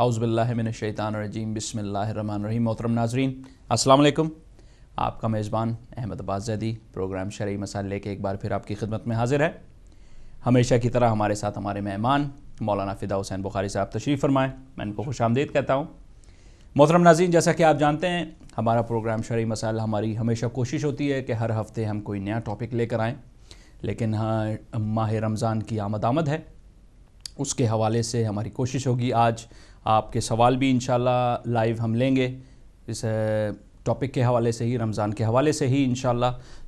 आउज़बिल्लिनशैतानरजीम बसमीम मोहतरम नाजरीन असलकम आपका मेज़बान अहमद अब्बास जैदी प्रोग्राम शर्य मसाइल लेके एक बार फिर आपकी खिदमत में हाजिर है हमेशा की तरह हमारे साथ हमारे मेहमान मौलाना फ़िदा हुसैन बुखारी साहब तशरीफ़ फरमाएँ मैं इनको खुश आमदीद कहता हूँ मोहतरम नाजीन जैसा कि आप जानते हैं हमारा प्रोग्राम शर्य मसाइल हमारी हमेशा कोशिश होती है कि हर हफ़्ते हम कोई नया टॉपिक लेकर आएँ लेकिन हाँ माह रमज़ान की आमद आमद है उसके हवाले से हमारी कोशिश होगी आज आपके सवाल भी इन लाइव हम लेंगे इस टॉपिक के हवाले से ही रमज़ान के हवाले से ही इन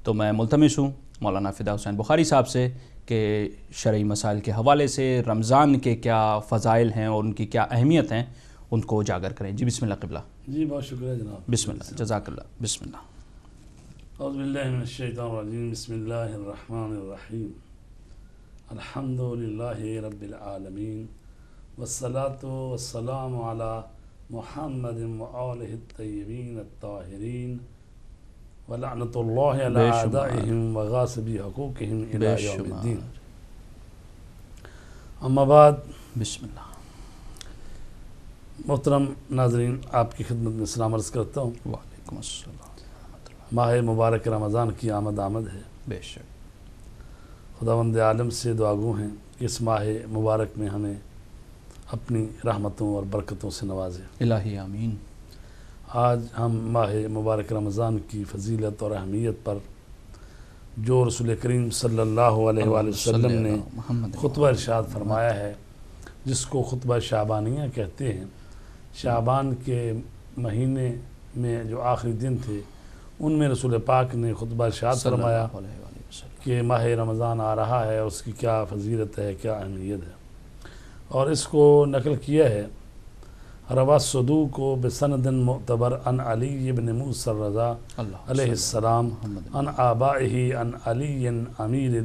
तो मैं मुलतमस हूँ मौलाना फ़िदा हुसैन बुखारी साहब से कि शर्य मसाइल के हवाले से रमज़ान के क्या फ़ज़ाइल हैं और उनकी क्या अहमियत हैं उनको उजागर करें जी बिसमिल्ला जी बहुत शुक्रिया जनाब बिसमिल्ला जजाकल्ला बिसमिल्ला बसमीम रबालमीन वसलात वसलाम महमद तयबीन ताहरीन वलानतम वगासबी हकूक हम अम्माबाद बिस्मिल्लाह मोहतरम नाजरीन आपकी खिदमत में सलाम अर्ज़ करता हूँ वालेकुम अस्सलाम माह मुबारक रमज़ान की आमद आमद है बेशक खुदावंद आलम से दुआगू हैं इस माह मुबारक में हमें अपनी रहमतों और बरकतों से नवाजे इलाही आमीन आज हम माह मुबारक रमज़ान की फजीलत और अहमियत पर जो रसूल करीम सल्लल्लाहु अलैहि वसल्लम ने खुतबा इरशाद फरमाया है जिसको खुतबा शाबानिया कहते हैं शाबान के महीने में जो आखिरी दिन थे उनमें रसूल पाक ने खुतबा इरशाद फरमाया कि माह रमज़ान आ रहा है उसकी क्या फजीलत है क्या अहमियत है और इसको नकल किया है रवा सदू को बसनदिन मतबर अन अली बिन मूसर रज़ा अलैहिस्सलाम अन आबा ही अन अली अमीर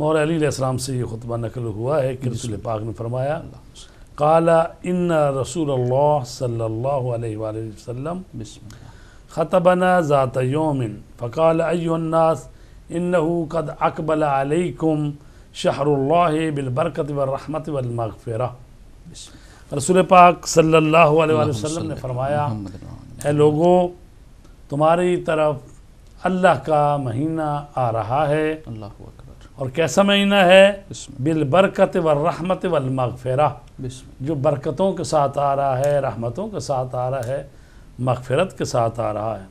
मौर अलीसम से ये खुतबा नकल हुआ है कि रसुल पाक ने फरमाया काला इन रसूल सल्ला ख़तबना ज़ात योमिन फ़काल अयोन्नास इन कद अकबल अलैकुम शहर बिलबरकत वर्रहमत वलमगफ़रा रसूल पाक सल्लल्लाहु अलैहि वसल्लम ने फरमाया लोगो तुम्हारी तरफ अल्लाह का महीना आ रहा है और कैसा महीना है बिलबरकत रहमत वलमगफ़रा जो बरकतों के साथ आ रहा है रहमतों के साथ आ रहा है मगफ़रत के साथ आ रहा है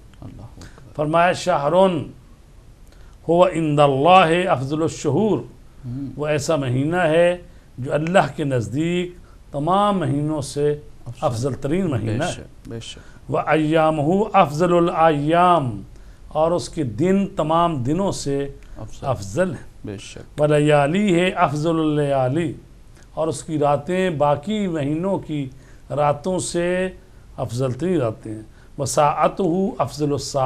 फरमाया शाहरुन हुआ इंदल्ला अफजलशहूर वो ऐसा महीना है जो अल्लाह के नज़दीक तमाम महीनों से अफजल तरीन महीना है वह अयाम हो अफजलयाम और उसके दिन तमाम दिनों से अफजल है व है अफजलयाली और उसकी रातें बाकी महीनों की रातों से अफजल तरीन रातें हैं वसात हो अफजलसा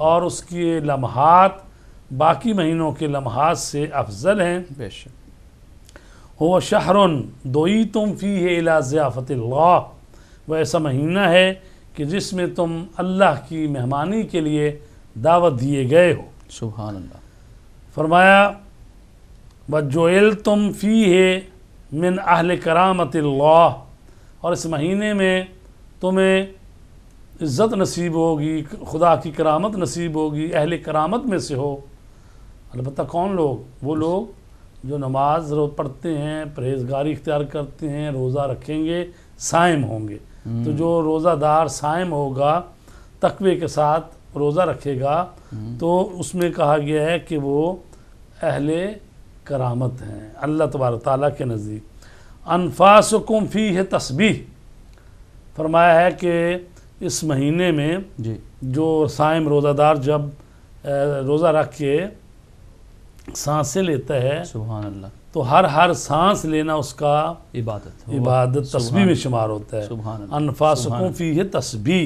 और उसके लम्हात बाकी महीनों के लम्हा से अफजल हैं हो शहरन दोई तुम फ़ी है इला ज़ियाफ़त वह ऐसा महीना है कि जिसमें तुम अल्लाह की मेहमानी के लिए दावत दिए गए हो सुबह अल्लाह फरमाया वजोल तुम फ़ी है मिन अहल करामत और इस महीने में तुम्हें इज़्ज़त नसीब होगी खुदा की करामत नसीब होगी अहल करामत में से हो अलबत् कौन लोग वो लोग जो नमाज पढ़ते हैं परहेजगारी इख्तियार करते हैं रोज़ा रखेंगे साइम होंगे तो हम्म। जो रोज़ादार साइम होगा तकबे के साथ रोज़ा रखेगा हम्म। तो उसमें कहा गया है कि वो अहले करामत हैं अल्लाह तबार ताली के नज़दीक अनफास कुम्फी है तस्बी फरमाया है कि इस महीने में जी जो साइम रोज़ादार जब रोज़ा रख के सांसें लेता है सुबहान तो हर हर सांस लेना उसका इबादत इबादत तस्बी में शुमार होता है अनफा सुकून फी है तस्बी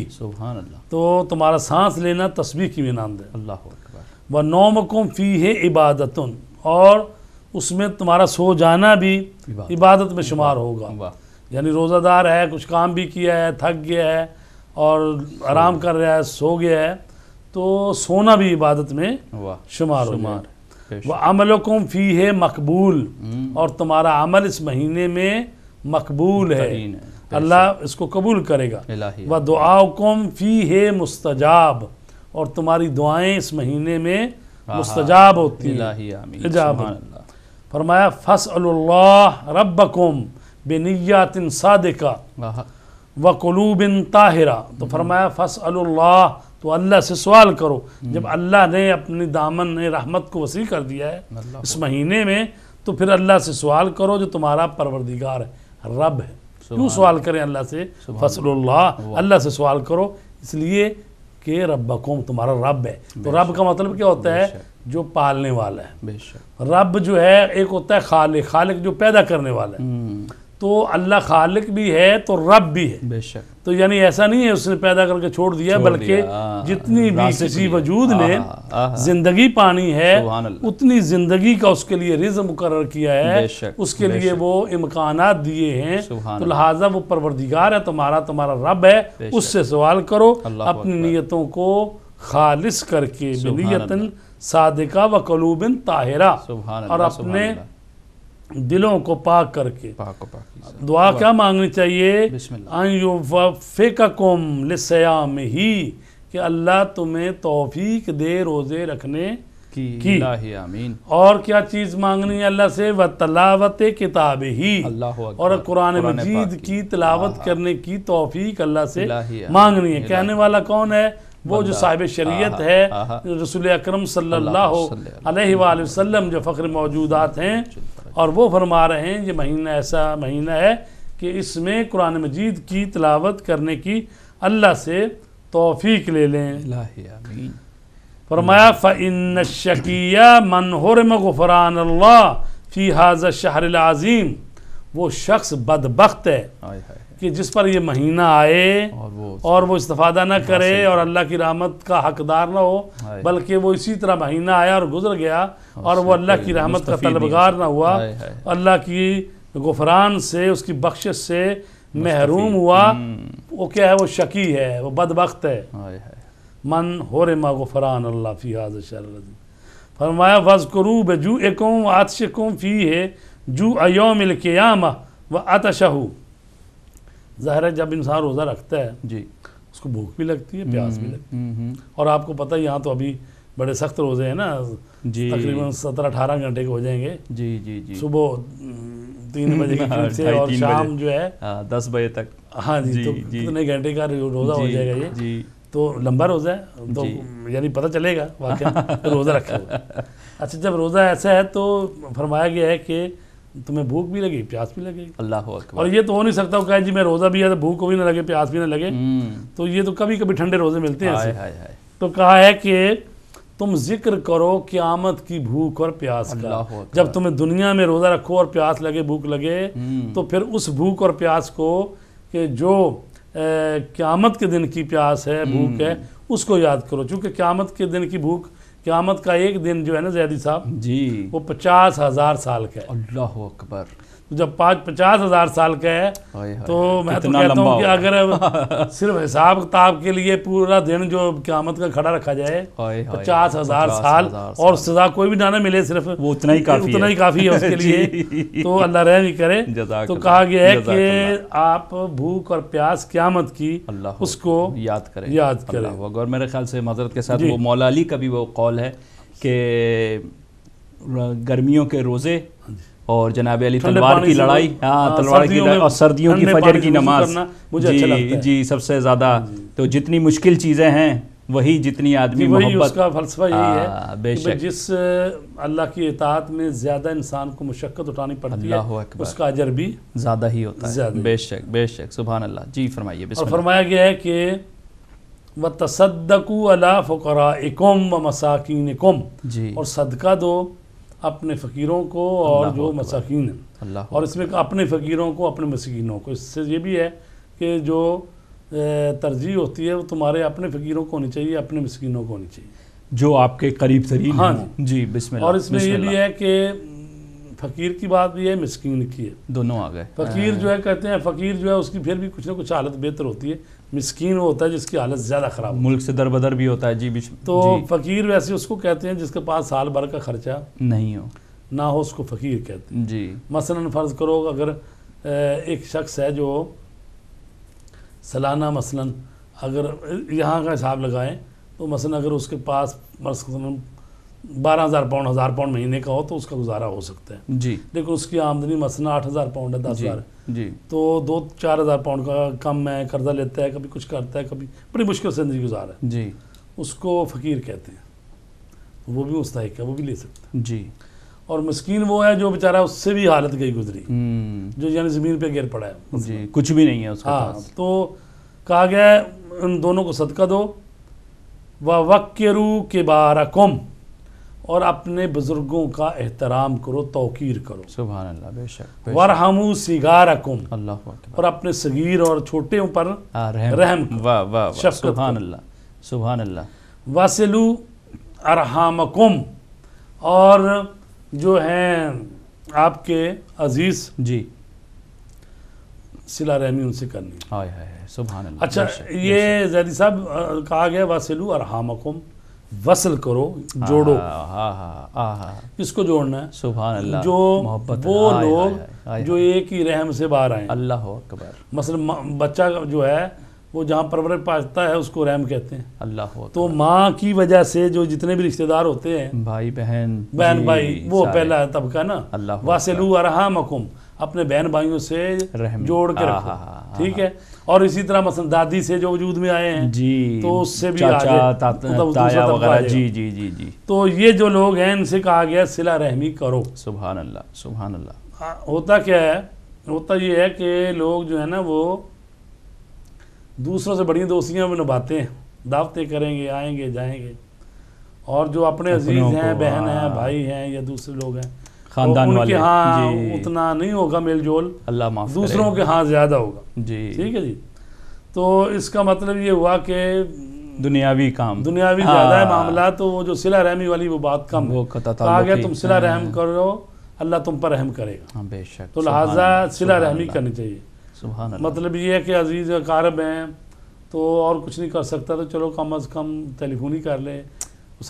तो तुम्हारा सांस लेना तस्बी की नाम है अल्लाह व नौमकुम फी है इबादत और उसमें तुम्हारा सो जाना भी इबादत में शुमार होगा यानी रोज़ादार है कुछ काम भी किया है थक गया है और आराम कर रहा है सो गया है तो सोना भी इबादत में शुमार है वह अमल कुम फ़ी है मकबूल हम्म। और तुम्हारा अमल इस महीने में मकबूल है, अल्लाह इसको कबूल करेगा व दुआ कम फ़ी है मुस्तजाब और तुम्हारी दुआएं इस महीने में मुस्तजाब होती हैं फरमाया फ़सल रबकुम बेनियातिन सादिका व कलूबिन ताहिरा तो फरमाया फ़सल तो अल्लाह से सवाल करो हम्म। जब अल्लाह ने अपनी दामन ने रहमत को वसी कर दिया है इस महीने में तो फिर अल्लाह से सवाल करो जो तुम्हारा परवरदिगार है रब है क्यों सवाल करें अल्लाह से फसल्ला अल्लाह से सवाल करो इसलिए कि रबकुम तुम्हारा रब है तो रब का मतलब क्या होता है जो पालने वाला है रब जो है एक होता है खालिक खालिक जो पैदा करने वाला है हम्म। तो अल्लाह खालिक भी है तो रब भी है बेशक तो यानी ऐसा नहीं है उसने पैदा करके छोड़ दिया बल्कि जितनी भी किसी वजूद ने जिंदगी पानी है उतनी जिंदगी का उसके लिए रिज मुकर किया है उसके लिए वो इम्कान दिए हैं तो लिहाजा वो परवरदिगार है तुम्हारा तुम्हारा रब है उससे सवाल करो अपनी नीयतों को खालिश करके नीयतन सादिका व कलूबिन ताहिरा और अपने दिलों को पाक करके पाक पाक दुआ क्या मांगनी चाहिए ही कि अल्लाह तुम्हें तोफीक दे रोज़े रखने की, की। आमीन और क्या चीज़ मांगनी है अल्लाह से व तलावत किताब ही और कुरान मजीद की तलावत हाँ, हाँ। करने की तोफीक अल्लाह से मांगनी है कहने वाला कौन है वो जो साहिब शरीयत है रसूल अक्रम सल्लल्लाहु अलैहि वसल्लम जो फ़ख्र मौजूदात हैं और वो फरमा रहे हैं ये महीना ऐसा महीना है कि इसमें कुरान मजीद की तलावत करने की अल्लाह से तोफ़ी ले लें फरमाया फ़िन शकिया मनहर मगफ़रान अल्लाह फ़ी हाज़ शहर आज़ीम वो शख्स बदबخت है कि जिस पर ये महीना आए और वो और वो इस्तफादा ना करे और अल्लाह की रहमत का हकदार ना हो बल्कि वो इसी तरह महीना आया और गुजर गया और वो अल्लाह की रहमत का तलबगार ना हुआ अल्लाह की गुफरान से उसकी बख्श से महरूम हुआ हम्म। वो क्या है वो शकी है वो बदबख्त है मन हो रे मा गुफरान अल्लाह फिहाज शरदी फरमाया वजकरू बजू एकम आतश फ़ी है जू अयोम क़्याम व आतशहू ज़ाहिर है जब इंसान रोज़ा रखता है जी उसको भूख भी लगती है प्यास भी हम्म, लगती हम्म, है हम्म। और आपको पता है यहाँ तो अभी बड़े सख्त रोज़े हैं ना जी तकरीबन सत्रह अठारह घंटे के हो जाएंगे जी जी जी सुबह तीन बजे हाँ, से और शाम जो है हाँ, दस बजे तक हाँ जी, जी तो कितने घंटे का रोज़ा हो जाएगा ये जी तो लंबा रोज़ा है तो यानी पता चलेगा वाकई रोज़ा रखा अच्छा जब रोज़ा ऐसा है तो फरमाया गया है कि तुम्हें भूख भी लगी प्यास भी लगेगी अल्लाह और ये तो हो नहीं सकता कहे जी मैं रोज़ा भी है तो भूख भी ना लगे प्यास भी ना लगे हम्म। तो ये तो कभी कभी ठंडे रोज़े मिलते हैं हाय हाय तो कहा है कि तुम जिक्र करो क्यामत की भूख और प्यास का जब तुम्हें दुनिया में रोज़ा रखो और प्यास लगे भूख लगे हम्म। तो फिर उस भूख और प्यास को कि जो क्यामत के दिन की प्यास है हम्म। भूख है उसको याद करो क्योंकि क्यामत के दिन की भूख क्यामत का एक दिन जो है ना जैदी साहब जी वो पचास हज़ार साल का है अल्लाह अकबर तो जब पाँच पचास हज़ार साल का है तो मैं तो कहता हूँ कि अगर सिर्फ हिसाब किताब के लिए पूरा दिन जो क्यामत का खड़ा रखा जाए पचास हज़ार साल और सजा कोई भी ना मिले सिर्फ वो उतना ही काफ़ी उतना ही काफ़ी है उसके लिए तो अल्लाह रह नहीं करे तो कहा गया है कि आप भूख और प्यास क्यामत की उसको याद करें याद करें और मेरे ख्याल से मजरत के साथ वो का भी वो कॉल है कि गर्मियों के रोज़े और जनाब अली तलवार की लड़ाई हाँ, हाँ तलवार की लड़ाई और सर्दियों की फजर की नमाज मुझे अच्छा जी, अच्छा लगता है। जी सबसे ज़्यादा तो जितनी मुश्किल चीज़ें हैं वही जितनी आदमी वही उसका फलसफा यही है हाँ, बेशक जिस अल्लाह की इतात में ज़्यादा इंसान को मुशक्क़त उठानी पड़ती है उसका अजर भी ज़्यादा ही होता है बेशक बेशक सुबह अल्लाह जी फरमाइए फरमाया गया है कि व तसदकू अला फ़ुकराकुम व मसाकिनकुम और सदका दो अपने फ़कीरों को और जो मसाकिन और इसमें अपने फ़कीरों को अपने मसकिनों को इससे ये भी है कि जो तरजीह होती है वो तुम्हारे अपने फ़कीरों को होनी चाहिए अपने मस्किनों को होनी चाहिए जो आपके करीब तरीन हाँ जी जी बिस्मिल्लाह और इसमें ये भी है कि फ़कीर की बात भी है मस्किन की है दोनों आ गए फ़कीर जो है कहते हैं फ़कीर जो है उसकी फिर भी कुछ ना कुछ हालत बेहतर होती है मिसकीन वो होता है जिसकी हालत ज़्यादा ख़राब मुल्क से दर बदर भी होता है जी तो जी। फ़कीर वैसे उसको कहते हैं जिसके पास साल भर का खर्चा नहीं हो ना हो उसको फ़कीर कहते हैं जी मसला फ़र्ज़ करो अगर एक शख्स है जो सालाना मसला अगर यहाँ का हिसाब लगाएं तो मसला अगर उसके पास मसला बारह हज़ार पाउंड हज़ार पाउंड महीने का हो तो उसका गुजारा हो सकता है जी लेकिन उसकी आमदनी मसला आठ हज़ार पाउंड है दस हज़ार जी तो दो चार हज़ार पाउंड का कम है कर्जा लेता है कभी कुछ करता है कभी बड़ी मुश्किल से ज़िंदगी गुजार है जी उसको फ़कीर कहते हैं वो भी मुस्तक है वो भी ले सकते हैं जी और मस्किन वो है जो बेचारा उससे भी हालत गई गुजरी हम्म। जो यानी ज़मीन पर गिर पड़ा है जी कुछ भी नहीं है उसका हाँ तो कहा गया उन दोनों को सदका दो वक्रू के बारा कम और अपने बुजुर्गों का एहतराम करो तोकीर करो सुबह अल्लाह वरहमू और अपने सगीर और छोटे पर रहम सुबह सुबह वसलू अरहामकुम और जो हैं आपके अजीज़ जी सिला रहमी उनसे करनी सुबह अच्छा ये जैदी साहब कहा गया वसलू और वसल करो जोड़ो हाँ, हाँ, हाँ, किसको जोड़ना है सुबह अल्लाह जो मोहब्बत वो लोग जो एक ही रहम से बाहर आए अल्लाह अकबर मसल बच्चा जो है वो जहाँ परवर पाता है उसको रहम कहते हैं अल्लाह तो माँ की वजह से जो जितने भी रिश्तेदार होते हैं भाई बहन बहन भाई वो पहला तबका ना वासलू अरहा मकुम अपने बहन भाइयों से जोड़ के हाँ, रखो हाँ, हाँ, ठीक है और इसी तरह मसल दादी से जो वजूद में आए हैं जी तो उससे भी वगैरह जी जी जी जी तो ये जो लोग हैं इनसे कहा गया सिला रहमी करो सुबह अल्लाह सुबहान अल्लाह होता क्या है होता ये है कि लोग जो है ना वो दूसरों से बड़ी दोस्तियाँ भी निभाते हैं दावतें करेंगे आएंगे जाएंगे और जो अपने अजीज़ हैं बहन हैं भाई हैं या दूसरे लोग हैं खानदान वाले हाँ उतना नहीं होगा मेल जोल अल्लाह माफ दूसरों के हाँ ज़्यादा होगा जी ठीक है जी तो इसका मतलब ये हुआ कि दुनियावी काम दुनियावी हाँ। ज़्यादा है मामला तो वो जो सिला रहमी वाली वो बात कम वो आगे तुम सिला हाँ। रहम करो अल्लाह तुम पर रहम करेगा हाँ बेशक तो लिहाजा सिला रहमी करनी चाहिए मतलब ये है कि अजीज़ कारब हैं तो और कुछ नहीं कर सकता तो चलो कम अज़ कम टेलीफोन ही कर ले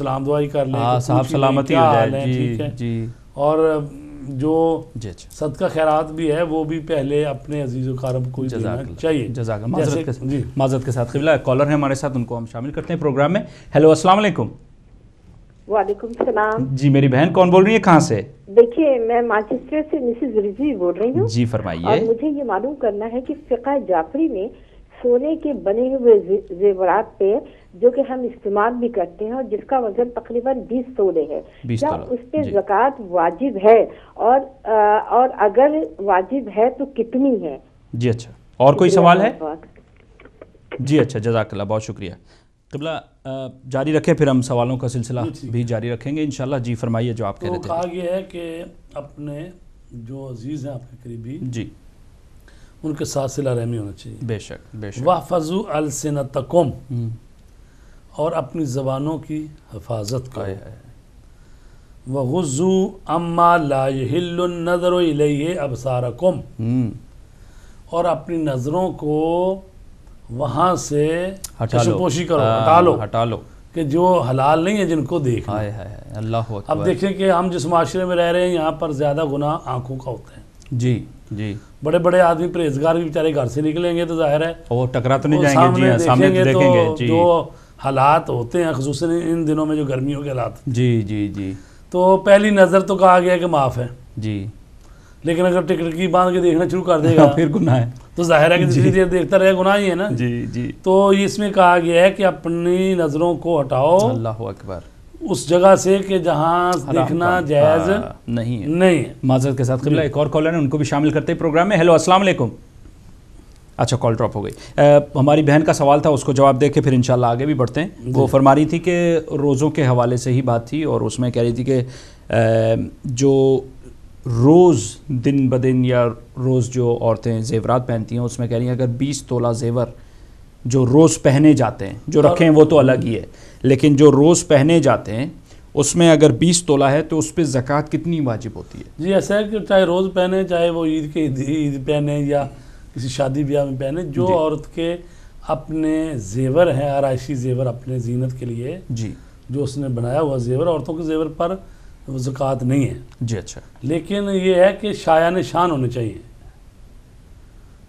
सलाम दुआई कर ले हाँ, साहब सलामती हो जाए ठीक है जी और जो अच्छा। सदका खैरात भी है वो भी पहले अपने अजीज़ वारब को चाहिए जजाक माजरत के, साथ खिला कॉलर है हमारे साथ उनको हम शामिल करते हैं प्रोग्राम में हेलो अस्सलाम वालेकुम सलाम जी मेरी बहन कौन बोल रही है कहाँ से देखिए मैं मैनचेस्टर से मिसेस रिजी बोल रही हूँ जी फरमाइए मुझे ये मालूम करना है कि फ़िका जाफरी में सोने के बने हुए जेवरात पे जो कि हम इस्तेमाल भी करते हैं और जिसका वजन तकरीबन 20 तोले है क्या उस पर जक़ात वाजिब है और आ, और अगर वाजिब है तो कितनी है जी अच्छा और कोई सवाल है जी अच्छा जजाकला बहुत शुक्रिया कबला जारी रखें फिर हम सवालों का सिलसिला भी जारी रखेंगे इन जी फरमाइए जो तो आप कह रहे थे कहा गया है कि अपने जो अजीज़ हैं आपके करीबी जी उनके साथ सिला रहमी होना चाहिए बेशक बेशक वाह फजू अलसिन तकम हम्म। और अपनी ज़बानों की हफाजत करो वज़ू अम्मा लाजर अब सारा कम और अपनी नज़रों को वहां से पोशी करो हाँ, हटा लो हटा लो कि जो हलाल नहीं है जिनको देख अल्लाह अब देखें कि हम जिस माशरे में रह रहे हैं यहाँ पर ज़्यादा गुना आंखों का होता है जी जी बड़े बड़े आदमी परहेजगार भी बेचारे घर से निकलेंगे तो जाहिर है वो टकरा तो नहीं जाएंगे सामने जी सामने हाँ, तो देखेंगे, तो देखेंगे जी। जो हालात होते हैं खसूस इन दिनों में जो गर्मियों के हालात जी जी जी तो पहली नज़र तो कहा गया कि माफ़ है जी लेकिन अगर टिकट की बांध के देखना शुरू कर देगा फिर गुनाह है तो जाहिर है कि जितनी देर देखता रहे गुनाह ही है ना जी जी तो इसमें कहा गया है कि अपनी नज़रों को हटाओ अल्लाह अकबर उस जगह से कि जहाँ देखना हाँ, जायज नहीं नहीं माजर माजरत के साथ एक और कॉलर है उनको भी शामिल करते हैं प्रोग्राम में हेलो अस्सलाम वालेकुम अच्छा कॉल ड्रॉप हो गई आ, हमारी बहन का सवाल था उसको जवाब दे के फिर इंशाल्लाह आगे भी बढ़ते हैं वो फरमा रही थी कि रोज़ों के हवाले से ही बात थी और उसमें कह रही थी कि जो रोज़ दिन ब दिन या रोज़ जो औरतें जेवरात पहनती हैं उसमें कह रही हैं अगर बीस तोला जेवर जो रोज़ पहने जाते हैं जो रखे हैं वो तो अलग ही है लेकिन जो रोज़ पहने जाते हैं उसमें अगर बीस तोला है तो उस पर ज़क़ात कितनी वाजिब होती है जी ऐसा है कि चाहे रोज़ पहने चाहे वो ईद के ईद पहने या किसी शादी ब्याह में पहने जो औरत के अपने जेवर हैं आरायशी जेवर अपने जीनत के लिए जी जो उसने बनाया हुआ जेवर औरतों के जेवर पर जक़ात नहीं है जी अच्छा लेकिन ये है कि शाया शान होने चाहिए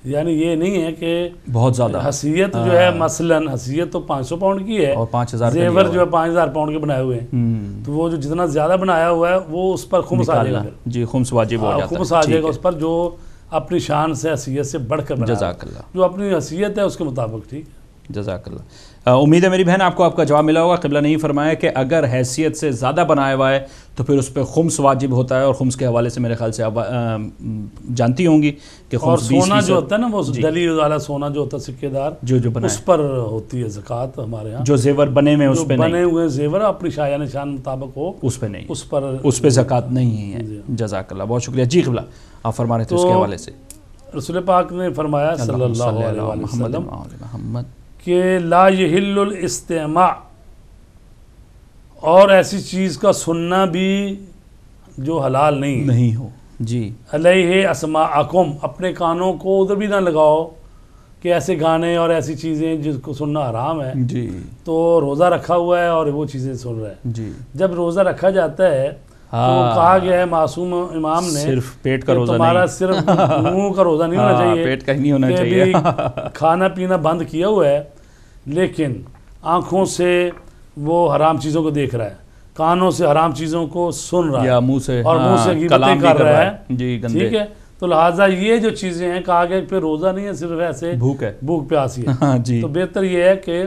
यानी ये नहीं है कि बहुत ज़्यादा हसीयत हाँ। जो है मसलन हसीयत तो 500 पाउंड की है और पाँच हज़ार जेवर जो है पाँच हज़ार पाउंड के बनाए हुए हैं हम्म। तो वो जो जितना ज़्यादा बनाया हुआ है वो उस पर खुमस आ जी खुम्स वाजिब हो हाँ, जाता खुम्स आ जाएगा उस पर जो अपनी शान से हसीयत से बढ़कर जजाकल्ला जो अपनी हसीयत है उसके मुताबिक ठीक जजाकल्ला उम्मीद है मेरी बहन आपको आपका जवाब मिला होगा किबला नहीं फरमाया कि अगर हैसियत से ज़्यादा बनाया हुआ है तो फिर उस पर खुम्स वाजिब होता है और खुम्स के हवाले से मेरे ख्याल से आप जानती होंगी कि और सोना जो होता है ना वो दली वाला सोना जो होता है सिक्केदार जो जो बना उस पर होती है जक़ात हमारे यहाँ जो जेवर बने हुए उस पर बने हुए जेवर अपनी शाया निशान मुताबिक हो उस पर नहीं उस पर उस पर जक़ात नहीं है जजाकल्ला बहुत शुक्रिया जी कबला आप फरमा रहे थे तो उसके तो हवाले से रसुल पाक ने फरमाया सल्लल्लाहु अलैहि वसल्लम कि ला यहिल्लुलस्तेमा और ऐसी चीज़ का सुनना भी जो हलाल नहीं नहीं हो जी अलह असमा अकुम अपने कानों को उधर भी ना लगाओ कि ऐसे गाने और ऐसी चीज़ें जिसको सुनना आराम है जी तो रोज़ा रखा हुआ है और वो चीज़ें सुन रहा है जी जब रोज़ा रखा जाता है हाँ। तो कहा गया है मासूम इमाम ने सिर्फ पेट का रोजा तुम्हारा नहीं। सिर्फ मुंह का रोजा नहीं हाँ, होना चाहिए पेट का ही नहीं होना चाहिए खाना पीना बंद किया हुआ है लेकिन आँखों से वो हराम चीज़ों को देख रहा है कानों से हराम चीज़ों को सुन रहा है मुंह से और मुंह हाँ, से कलाम कर रहा है जी ठीक है तो लिहाजा ये जो चीज़ें हैं कहा गया फिर रोज़ा नहीं है सिर्फ ऐसे भूख है भूख प्यासी है हाँ, जी तो बेहतर ये है कि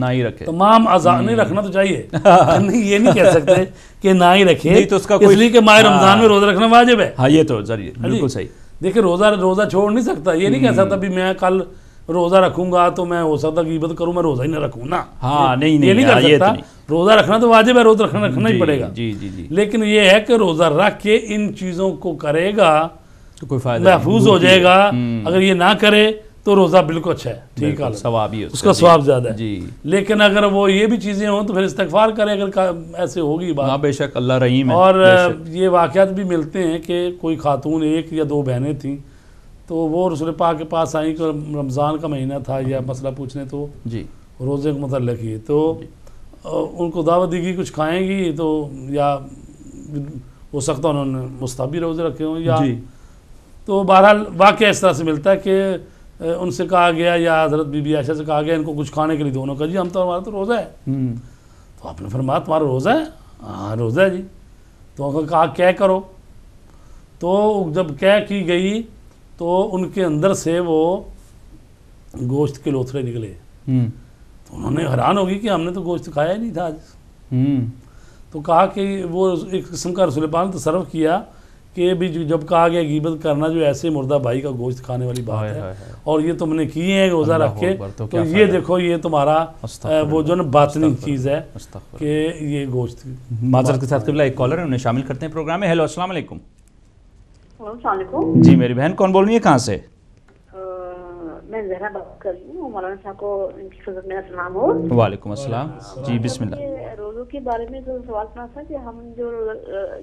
ना ही रखे तमाम आजाद नहीं हम्म। रखना तो चाहिए नहीं ये नहीं कह सकते कि ना ही रखे नहीं तो उसका कोई के माह रमजान हाँ। में रोज़ा रखना वाजिब है हाँ ये तो जरिए हाँ बिल्कुल सही देखिए रोज़ा रोज़ा छोड़ नहीं सकता ये नहीं कह हम्म। सकता भी मैं कल रोज़ा रखूंगा तो मैं हो सकता गिबत करूं मैं रोज़ा ही ना रखूँ ना हाँ नहीं नहीं ये नहीं हाँ, कर तो सकता रोज़ा रखना तो वाजिब है रोज़ा रखना हम्म, रखना ही पड़ेगा जी जी जी लेकिन ये है कि रोज़ा रख के इन चीज़ों को करेगा तो कोई फायदा महफूज हो जाएगा अगर ये ना करे तो रोज़ा बिल्कुल अच्छा है ठीक है स्वाब ही उसका स्वाब ज़्यादा है जी लेकिन अगर वो ये भी चीज़ें हों तो फिर इस्तफार करें अगर ऐसे होगी बात हाँ बेशक अल्लाह रहीम है और ये वाक़ात भी मिलते हैं कि कोई खातून एक या दो बहनें थीं तो वो रसुल पा के पास आई कि रमज़ान का महीना था या मसला पूछने तो जी रोज़े के मतलब ही तो उनको दावत दी गई कुछ खाएंगी तो या हो सकता उन्होंने मुस्तबी रोज़े रखे हों या तो बहरहाल वाक्य इस तरह से मिलता है कि उनसे कहा गया या हजरत बीबी आयशा से कहा गया इनको कुछ खाने के लिए दोनों का जी हम तो हमारा तो रोज़ा है हम्म। तो आपने फरमाया तुम्हारा रोज़ा है हाँ रोज़ा है जी तो अगर कहा क्या करो तो जब क्या की गई तो उनके अंदर से वो गोश्त के लोथरे निकले हम्म। तो उन्होंने हैरान होगी कि हमने तो गोश्त खाया ही नहीं था आज हम्म। तो कहा कि वो एक किस्म का रसुल पान तो सर्व किया कि भी जब कहा गया गीबत करना जो ऐसे मुर्दा भाई का गोश्त खाने वाली बात है, है और ये तुमने किए हैं रोज़ा रख के तो, तो ये देखो ये तुम्हारा वो जो ना बातनी चीज़ है कि ये गोश्त माजर के साथ एक कॉलर है उन्हें शामिल करते हैं प्रोग्राम में हेलो असलम जी मेरी बहन कौन बोल रही है कहाँ से मैं जहरा बात कर रही हूँ मौलाना साहब को इनकी खिदत मेरा सलाम हो वालेकुम अस्सलाम जी बिस्मिल्लाह रोज़ों के बारे में जो सवाल सुना था कि हम जो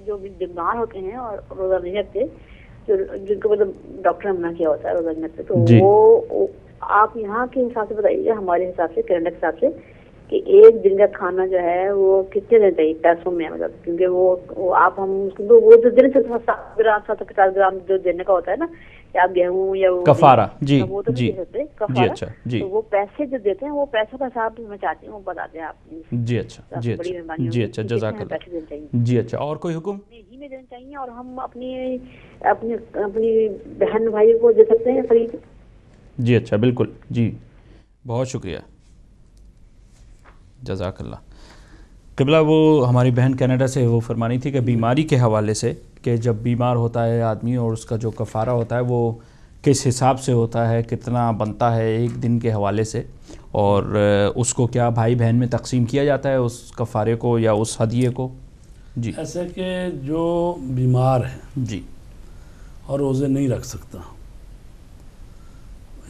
जो बीमार होते हैं और रोज़ा नहीं रखते जो जिनको मतलब डॉक्टर ने मना किया होता है रोज़ा नहीं रखते तो वो आप यहाँ के हिसाब से बताइए हमारे हिसाब से कैलेंडर के हिसाब से कि एक दिन का खाना जो है वो कितने दिन चाहिए पैसों में मतलब क्योंकि वो, वो आप हम वो जो दिन से सात ग्राम सात सौ पचास ग्राम जो देने का होता है ना या गेहूँ या वो कफारा जी हाँ, वो तो जी देते कफारा, जी अच्छा जी तो वो पैसे जो देते हैं वो पैसों का हिसाब मैं चाहती हूँ बता दें आप जी अच्छा जी अच्छा जी अच्छा जजाक जी अच्छा और कोई हुक्म ही में देना चाहिए और हम अपनी अपनी अपनी बहन भाई को दे सकते हैं फ्री जी अच्छा बिल्कुल जी बहुत शुक्रिया जजाकल्ला कबला वो हमारी बहन कनाडा से वो फरमानी थी कि बीमारी के हवाले से कि जब बीमार होता है आदमी और उसका जो कफ़ारा होता है वो किस हिसाब से होता है कितना बनता है एक दिन के हवाले से और उसको क्या भाई बहन में तकसीम किया जाता है उस कफ़ारे को या उस हदिये को जी ऐसे कि जो बीमार है जी और रोज़े नहीं रख सकता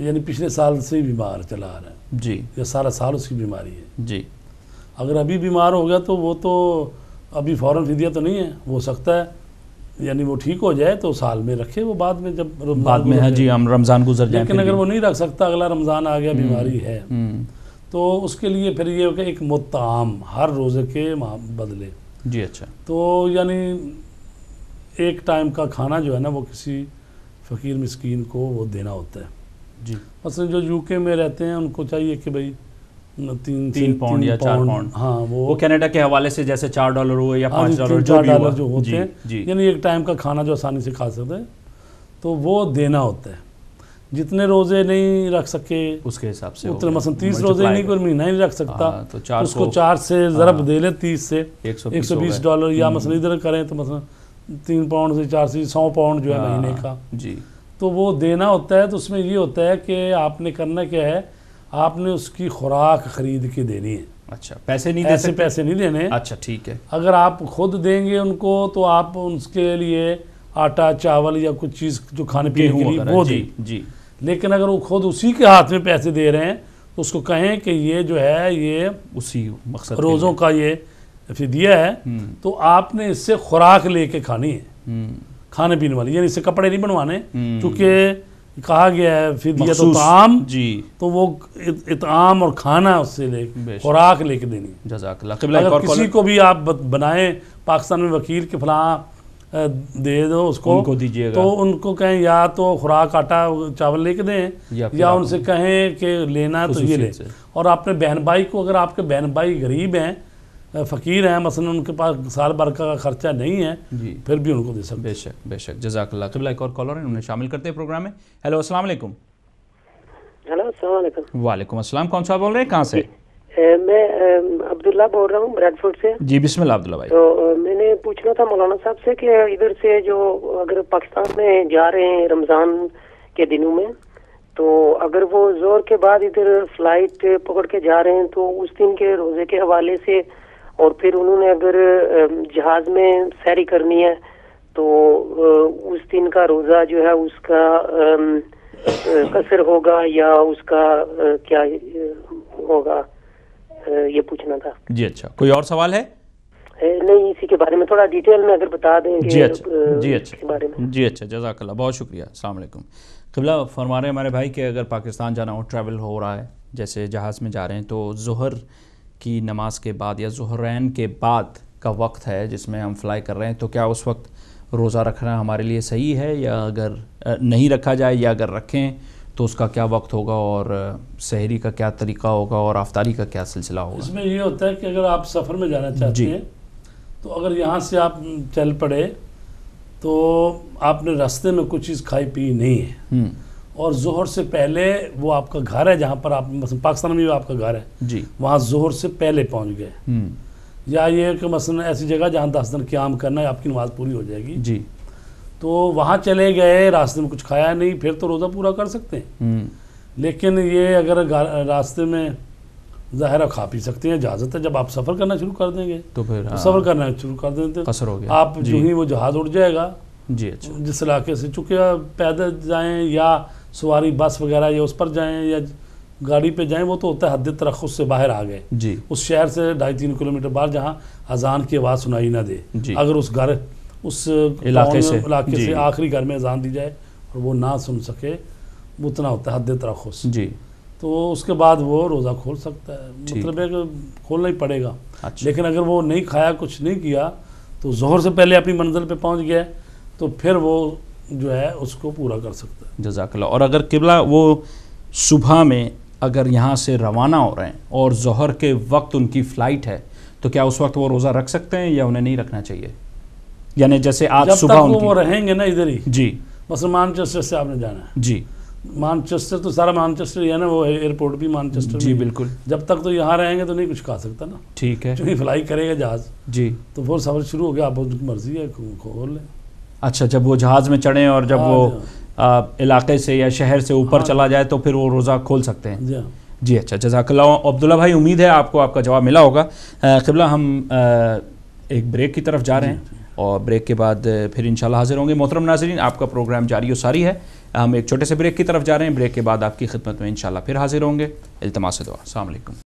यानी पिछले साल से ही बीमार चला आ रहा है जी या सारा साल उसकी बीमारी है जी अगर अभी बीमार हो गया तो वो तो अभी फ़ौरन फिदिया तो नहीं है हो सकता है यानी वो ठीक हो जाए तो साल में रखे वो बाद में जब बाद में है जी हम रमज़ान गुजर जाए लेकिन अगर वो नहीं रख सकता अगला रमज़ान आ गया हम्म, बीमारी है हम्म। तो उसके लिए फिर ये होगा एक मतम हर रोज़े के बदले जी अच्छा तो यानी एक टाइम का खाना जो है ना वो किसी फ़कीर मस्किन को वो देना होता है जी मसल जो यूके में रहते हैं उनको चाहिए कि भाई तीन तीन पाउंड या चार पाउंड हाँ वो, वो कनाडा के हवाले से जैसे चार डॉलर हुए या हाँ पाँच डॉलर जो भी डॉलर जो होते हैं यानी एक टाइम का खाना जो आसानी से खा सकते हैं तो वो देना होता है जितने रोजे नहीं रख सके उसके हिसाब से उतने मसलन तीस रोजे नहीं कोई महीना नहीं रख सकता आ, हाँ, तो चार उसको चार से ज़रब हाँ। दे ले तीस से एक सौ बीस डॉलर या हम्म। मसलन इधर करें तो मसलन तीन पाउंड से चार से सौ पाउंड जो है महीने का जी तो वो देना होता है तो उसमें ये होता है कि आपने करना क्या है आपने उसकी खुराक खरीद के देनी है अच्छा पैसे नहीं देने पैसे नहीं देने अच्छा ठीक है अगर आप खुद देंगे उनको तो आप उसके लिए आटा चावल या कुछ चीज़ जो खाने पीने के लिए वो जी जी लेकिन अगर वो खुद उसी के हाथ में पैसे दे रहे हैं तो उसको कहें कि ये जो है ये उसी मकसद रोज़ों का ये फिदिया है हम्म। तो आपने इससे खुराक लेके खानी है हम्म। खाने पीने वाली यानी इससे कपड़े नहीं बनवाने हम्म। क्योंकि कहा गया है फिर दिया तो ताम जी तो वो इत, और खाना उससे ले खुराक लेके देनी जजाक किसी को भी आप बनाए पाकिस्तान में वकील के फला दे दो उसको उनको दीजिएगा तो उनको कहें या तो खुराक आटा चावल लेके दें या, या उनसे कहें कि लेना तो ये ले और अपने बहन भाई को अगर आपके बहन भाई गरीब हैं फ़कीर हैं मसलन उनके पास साल भर का खर्चा नहीं है जी फिर भी उनको दे सकते बेशक बेशक जजाकल्ला कबला एक और कॉलर हैं उन्हें शामिल करते हैं प्रोग्राम में हेलो असल हेलो अस्सलाम वालेकुम अस्सलाम कौन सा बोल रहे हैं कहाँ से मैं अब्दुल्ला बोल रहा हूँ ब्रैडफोर्ड से जी बिस्मिल्लाह अब्दुल्ला भाई तो मैंने पूछना था मौलाना साहब से कि इधर से जो अगर पाकिस्तान में जा रहे हैं रमज़ान के दिनों में तो अगर वो जोर के बाद इधर फ्लाइट पकड़ के जा रहे हैं तो उस दिन के रोज़े के हवाले से और फिर उन्होंने अगर जहाज में सैरी करनी है तो उस दिन का रोज़ा जो है उसका कसर होगा या उसका क्या होगा ये पूछना था जी अच्छा कोई और सवाल है नहीं इसी के बारे में थोड़ा डिटेल में अगर बता दें जी अच्छा जी अच्छा बारे में जी अच्छा जजाकल्ला बहुत शुक्रिया अलैक्म कबला फरमा रहे हमारे भाई कि अगर पाकिस्तान जाना हो ट्रैवल हो रहा है जैसे जहाज़ में जा रहे हैं तो जहर की नमाज के बाद या जहरैन के बाद का वक्त है जिसमें हम फ्लाई कर रहे हैं तो क्या उस वक्त रोज़ा रखना हमारे लिए सही है या अगर नहीं रखा जाए या अगर रखें तो उसका क्या वक्त होगा और शहरी का क्या तरीका होगा और आफ्तारी का क्या सिलसिला होगा इसमें ये होता है कि अगर आप सफ़र में जाना चाहते हैं तो अगर यहाँ से आप चल पड़े तो आपने रास्ते में कुछ चीज़ खाई पी नहीं है हम्म। और जोहर से पहले वो आपका घर है जहाँ पर आप पाकिस्तान में भी आपका घर है जी वहाँ जोहर से पहले पहुँच गए हम्म। या ये कि मसलन ऐसी जगह जहाँ दस दिन क्याम करना है आपकी नमाज पूरी हो जाएगी जी तो वहाँ चले गए रास्ते में कुछ खाया नहीं फिर तो रोज़ा पूरा कर सकते हैं हम्म। लेकिन ये अगर रास्ते में ज़ाहिर खा पी सकते हैं इजाज़त है जब आप सफ़र करना शुरू कर देंगे तो फिर तो हाँ। सफ़र करना शुरू कर देते कसर हो गया आप जो ही वो जहाज़ उठ जाएगा जी अच्छा जिस इलाके से चूँकि पैदल जाएँ या सवारी बस वगैरह या उस पर जाएँ या गाड़ी पे जाएं वो तो होता है हद तरखुस से बाहर आ गए जी उस शहर से ढाई तीन किलोमीटर बाहर जहाँ अजान की आवाज़ सुनाई ना दे अगर उस घर उस इलाके से इलाके से आखिरी घर में अजान दी जाए और वो ना सुन सके उतना होता है हद तरखुस जी तो उसके बाद वो रोज़ा खोल सकता है मतलब है कि खोलना ही पड़ेगा अच्छा। लेकिन अगर वो नहीं खाया कुछ नहीं किया तो जहर से पहले अपनी मंजिल पे पहुंच गया तो फिर वो जो है उसको पूरा कर सकता है जजाकला और अगर किबला वो सुबह में अगर यहाँ से रवाना हो रहे हैं और जहर के वक्त उनकी फ़्लाइट है तो क्या उस वक्त वो रोज़ा रख सकते हैं या उन्हें नहीं रखना चाहिए यानी जैसे आज सुबह वो रहेंगे ना इधर ही जी बस मानचेस्टर से आपने जाना है जी मानचेस्टर तो सारा मानचेस्टर ही है ना वो एयरपोर्ट भी मानचेस्टर जी बिल्कुल जब तक तो यहाँ रहेंगे तो नहीं कुछ खा सकता ना ठीक है क्योंकि फ्लाई करेगा जहाज़ जी तो वो सफ़र शुरू हो गया आप उनकी मर्ज़ी है खोल लें अच्छा जब वो जहाज़ में चढ़ें और जब हाँ वो आ, इलाके से या शहर से ऊपर हाँ। चला जाए तो फिर वो रोज़ा खोल सकते हैं जी अच्छा जजाकल्ला अब्दुल्ला भाई उम्मीद है आपको आपका जवाब मिला होगा किबला हम आ, एक ब्रेक की तरफ जा रहे हैं और ब्रेक के बाद फिर इंशाल्लाह हाजिर होंगे मोहतरम नाजरीन आपका प्रोग्राम जारी और सारी है हम एक छोटे से ब्रेक की तरफ जा रहे हैं ब्रेक के बाद आपकी खिदमत में इंशाल्लाह फिर हाजिर होंगे इल्तमास दुआ अलकुम